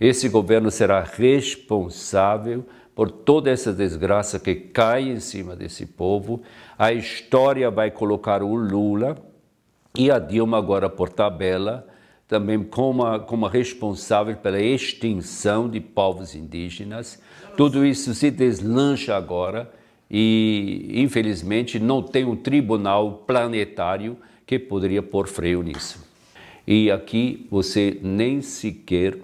Esse governo será responsável por toda essa desgraça que cai em cima desse povo. A história vai colocar o Lula e a Dilma agora por tabela, também como, como responsável pela extinção de povos indígenas. Tudo isso se deslancha agora e, infelizmente, não tem um tribunal planetário que poderia pôr freio nisso. E aqui você nem sequer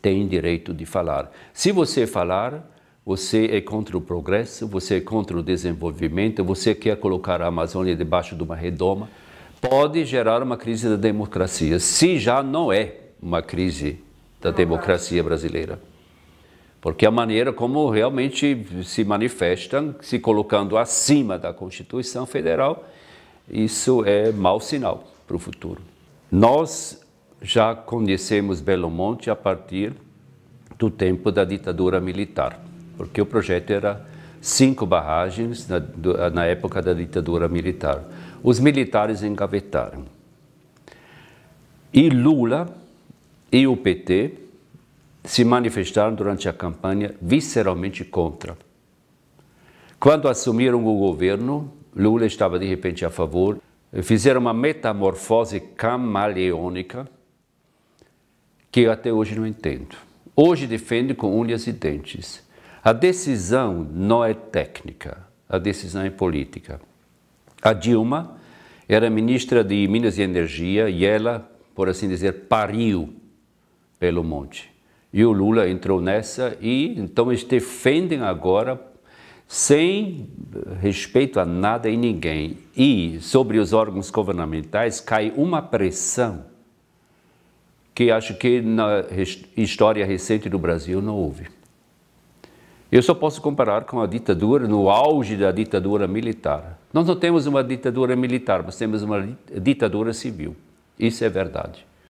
tem direito de falar. Se você falar, você é contra o progresso, você é contra o desenvolvimento, você quer colocar a Amazônia debaixo de uma redoma, pode gerar uma crise da democracia, se já não é uma crise da democracia brasileira. Porque a maneira como realmente se manifestam, se colocando acima da Constituição Federal, isso é mau sinal para o futuro. Nós já conhecemos Belo Monte a partir do tempo da ditadura militar, porque o projeto era cinco barragens na, na época da ditadura militar. Os militares engavetaram. E Lula e o PT se manifestaram durante a campanha visceralmente contra. Quando assumiram o governo, Lula estava de repente a favor, fizeram uma metamorfose camaleônica que eu até hoje não entendo. Hoje defende com unhas e dentes. A decisão não é técnica, a decisão é política. A Dilma era ministra de Minas e Energia e ela, por assim dizer, pariu Belo Monte. E o Lula entrou nessa e então eles defendem agora sem respeito a nada e ninguém. E sobre os órgãos governamentais cai uma pressão que acho que na história recente do Brasil não houve. Eu só posso comparar com a ditadura, no auge da ditadura militar. Nós não temos uma ditadura militar, mas temos uma ditadura civil. Isso é verdade.